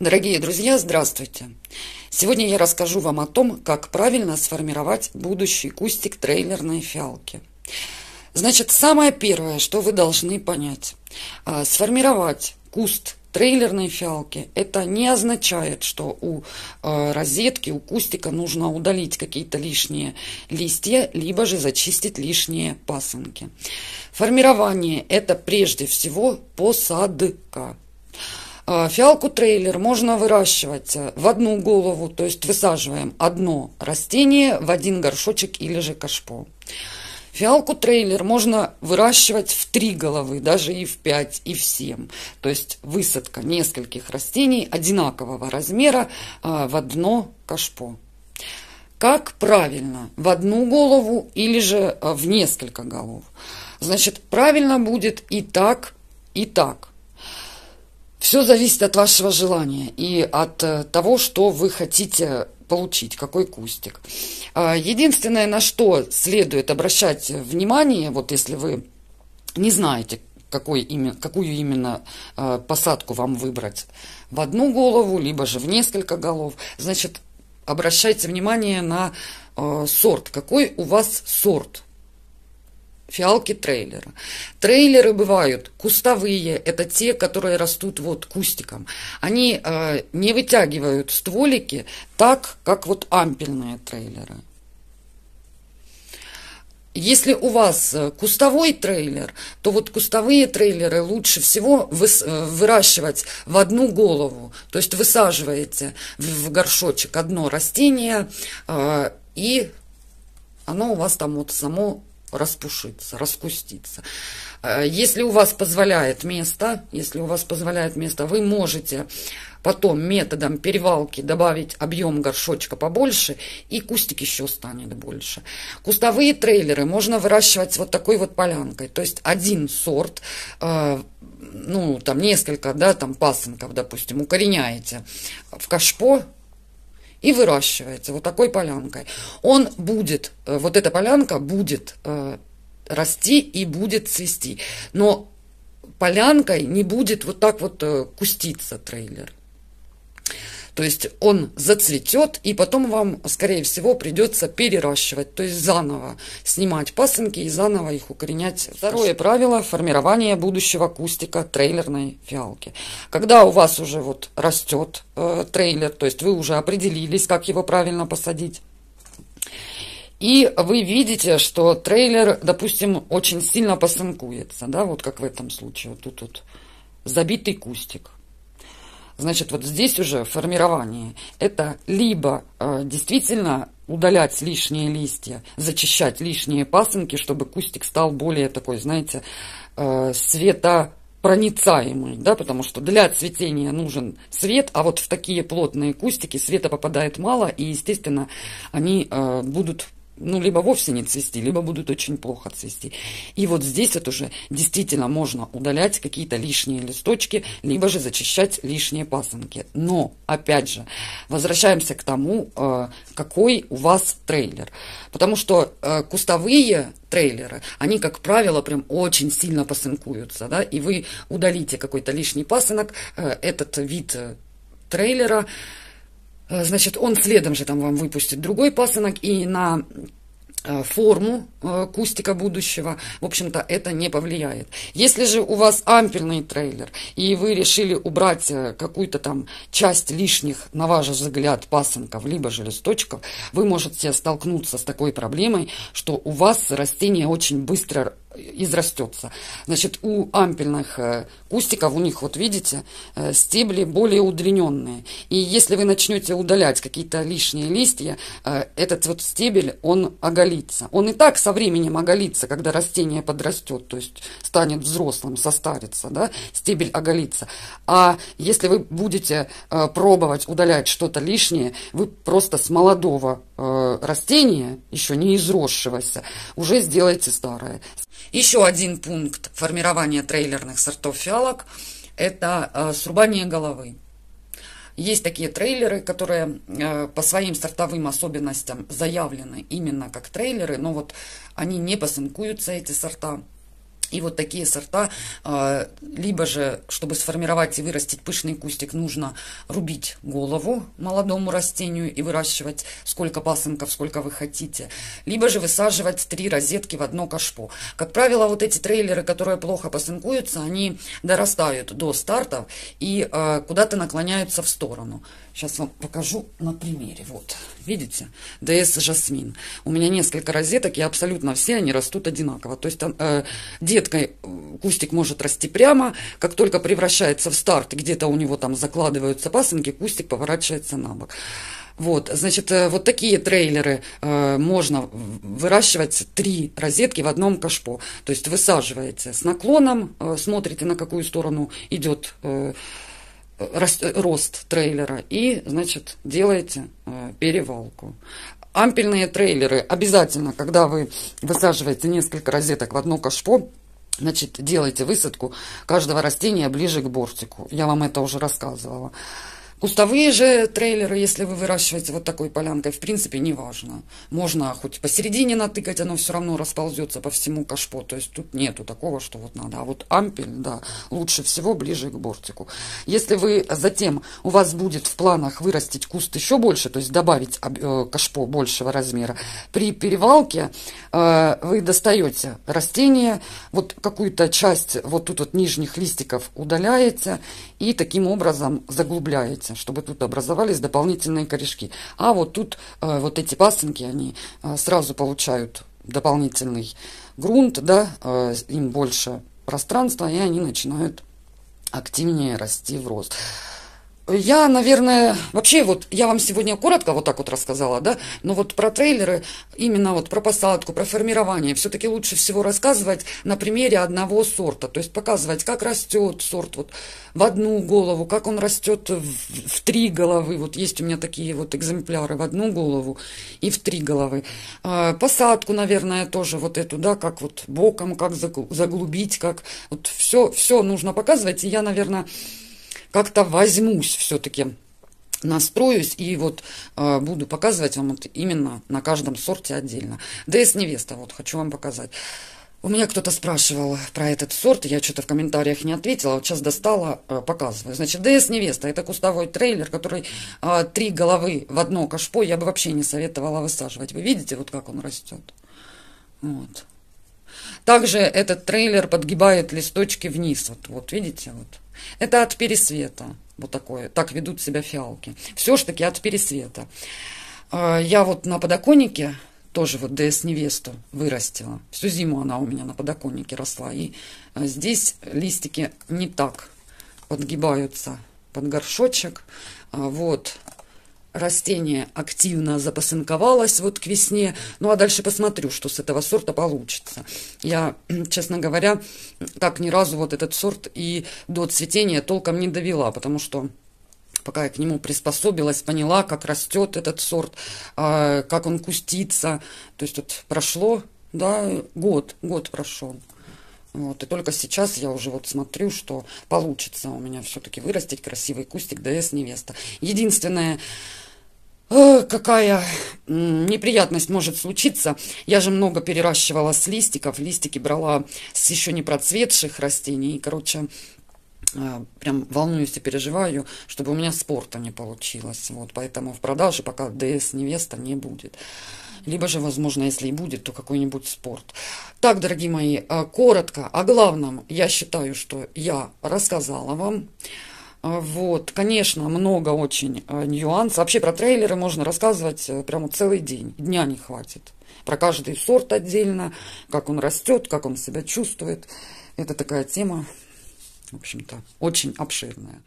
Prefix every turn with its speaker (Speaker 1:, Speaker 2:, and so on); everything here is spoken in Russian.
Speaker 1: Дорогие друзья, здравствуйте! Сегодня я расскажу вам о том, как правильно сформировать будущий кустик трейлерной фиалки. Значит, самое первое, что вы должны понять, а, сформировать куст трейлерной фиалки, это не означает, что у а, розетки, у кустика нужно удалить какие-то лишние листья, либо же зачистить лишние пасынки. Формирование – это прежде всего посадка. А, фиалку трейлер можно выращивать э, в одну голову, то есть высаживаем одно растение в один горшочек или же кашпо. Фиалку трейлер можно выращивать в три головы, даже и в пять, и в семь. То есть высадка нескольких растений одинакового размера а, в одно кашпо. Как правильно? В одну голову или же э, в несколько голов? Значит, правильно будет и так, и так. Все зависит от вашего желания и от э, того, что вы хотите получить, какой кустик. А, единственное, на что следует обращать внимание, вот если вы не знаете, какой именно, какую именно э, посадку вам выбрать, в одну голову, либо же в несколько голов, значит, обращайте внимание на э, сорт, какой у вас сорт фиалки трейлера. Трейлеры бывают кустовые, это те, которые растут вот кустиком. Они э, не вытягивают стволики так, как вот ампельные трейлеры. Если у вас э, кустовой трейлер, то вот кустовые трейлеры лучше всего э, выращивать в одну голову. То есть высаживаете в горшочек одно растение, э, и оно у вас там вот само распушиться, раскуститься. Э, если у вас позволяет место, если у вас позволяет место, вы можете потом методом перевалки добавить объем горшочка побольше, и кустик еще станет больше. Кустовые трейлеры можно выращивать вот такой вот полянкой, то есть один сорт, э, ну, там несколько, да, там пасынков, допустим, укореняете в кашпо, и выращивается вот такой полянкой. Он будет, э, вот эта полянка будет э, расти и будет цвести. Но полянкой не будет вот так вот э, куститься трейлер. То есть он зацветет, и потом вам, скорее всего, придется переращивать, то есть заново снимать пасынки и заново их укоренять. Второе правило – формирование будущего кустика трейлерной фиалки. Когда у вас уже вот растет э, трейлер, то есть вы уже определились, как его правильно посадить, и вы видите, что трейлер, допустим, очень сильно пасынкуется, да, вот как в этом случае, вот тут вот забитый кустик – значит, вот здесь уже формирование, это либо э, действительно удалять лишние листья, зачищать лишние пасынки, чтобы кустик стал более такой, знаете, э, света да, потому что для цветения нужен свет, а вот в такие плотные кустики света попадает мало, и, естественно, они э, будут ну, либо вовсе не цвести, либо будут очень плохо цвести. И вот здесь вот уже действительно можно удалять какие-то лишние листочки, либо же зачищать лишние пасынки. Но, опять же, возвращаемся к тому, э, какой у вас трейлер. Потому что э, кустовые трейлеры, они, как правило, прям очень сильно пасынкуются, да, и вы удалите какой-то лишний пасынок, э, этот вид трейлера – Э, значит, он следом же там вам выпустит другой пасынок, и на э, форму э, кустика будущего, в общем-то, это не повлияет. Если же у вас ампельный трейлер, и вы решили убрать какую-то там часть лишних, на ваш взгляд, пасынков, либо же листочков, вы можете столкнуться с такой проблемой, что у вас растение очень быстро израстется. Значит, у ампельных э, кустиков, у них, вот видите, э, стебли более удлиненные. И если вы начнете удалять какие-то лишние листья, э, этот вот стебель, он оголится. Он и так со временем оголится, когда растение подрастет, то есть станет взрослым, состарится, да, стебель оголится. А если вы будете пробовать удалять что-то лишнее, вы просто с молодого растения, еще не изросшегося, уже сделаете старое. Еще один пункт формирования трейлерных сортов фиалок – это э, срубание головы. Есть такие трейлеры, которые э, по своим сортовым особенностям заявлены именно как трейлеры, но вот они не посынкуются эти сорта. И вот такие сорта, а, либо же, чтобы сформировать и вырастить пышный кустик, нужно рубить голову молодому растению и выращивать сколько пасынков, сколько вы хотите. Либо же высаживать три розетки в одно кашпо. Как правило, вот эти трейлеры, которые плохо пасынкуются, они дорастают до стартов и а, куда-то наклоняются в сторону. Сейчас вам покажу на примере. Вот. Видите? ДС Жасмин. У меня несколько розеток, и абсолютно все они растут одинаково. То есть э, деткой э, кустик может расти прямо, как только превращается в старт, где-то у него там закладываются пасынки, кустик поворачивается на бок. Вот, значит, э, вот такие трейлеры э, можно выращивать три розетки в одном кашпо. То есть высаживаете с наклоном, э, смотрите, на какую сторону идет э, рост трейлера и, значит, делаете э, перевалку. Ампельные трейлеры обязательно, когда вы высаживаете несколько розеток в одно кашпо, значит, делайте высадку каждого растения ближе к бортику. Я вам это уже рассказывала. Кустовые же трейлеры, если вы выращиваете вот такой полянкой, в принципе, не важно. Можно хоть посередине натыкать, оно все равно расползется по всему кашпо. То есть тут нету такого, что вот надо. А вот ампель, да, лучше всего ближе к бортику. Если вы затем, у вас будет в планах вырастить куст еще больше, то есть добавить э, кашпо большего размера, при перевалке э, вы достаете растение, вот какую-то часть вот тут вот нижних листиков удаляете и таким образом заглубляете чтобы тут образовались дополнительные корешки. А вот тут э, вот эти пасынки, они э, сразу получают дополнительный грунт, да, э, им больше пространства, и они начинают активнее расти в рост. Я, наверное, вообще вот я вам сегодня коротко вот так вот рассказала, да, но вот про трейлеры, именно вот про посадку, про формирование, все-таки лучше всего рассказывать на примере одного сорта, то есть показывать, как растет сорт вот в одну голову, как он растет в, в три головы, вот есть у меня такие вот экземпляры в одну голову и в три головы. А, посадку, наверное, тоже вот эту, да, как вот боком, как заглубить, как вот все, все нужно показывать, и я, наверное, как-то возьмусь все-таки настроюсь и вот э, буду показывать вам вот именно на каждом сорте отдельно. ДС Невеста, вот хочу вам показать. У меня кто-то спрашивал про этот сорт, я что-то в комментариях не ответила, вот сейчас достала, э, показываю. Значит, ДС Невеста, это кустовой трейлер, который э, три головы в одно кашпо, я бы вообще не советовала высаживать. Вы видите, вот как он растет? Вот. Также этот трейлер подгибает листочки вниз. Вот, вот видите? Вот. Это от пересвета. Вот такое. Так ведут себя фиалки. Все ж таки от пересвета. А, я вот на подоконнике тоже вот ДС-невесту вырастила. Всю зиму она у меня на подоконнике росла. И а, здесь листики не так подгибаются под горшочек. А, вот растение активно запосынковалось вот к весне. Ну, а дальше посмотрю, что с этого сорта получится. Я, честно говоря, так ни разу вот этот сорт и до цветения толком не довела, потому что пока я к нему приспособилась, поняла, как растет этот сорт, а, как он кустится. То есть вот прошло, да, год, год прошел. Вот, и только сейчас я уже вот смотрю, что получится у меня все-таки вырастить красивый кустик ДС невеста. Единственное, какая неприятность может случиться. Я же много переращивала с листиков. Листики брала с еще не процветших растений. И, короче, а, прям волнуюсь и переживаю, чтобы у меня спорта не получилось. Вот, поэтому в продаже пока ДС невеста не будет. Либо же, возможно, если и будет, то какой-нибудь спорт. Так, дорогие мои, а, коротко о главном я считаю, что я рассказала вам. А, вот, конечно, много очень а, нюансов. Вообще про трейлеры можно рассказывать э, прямо целый день. Дня не хватит. Про каждый сорт отдельно, как он растет, как он себя чувствует. Это такая тема, в общем-то, очень обширная.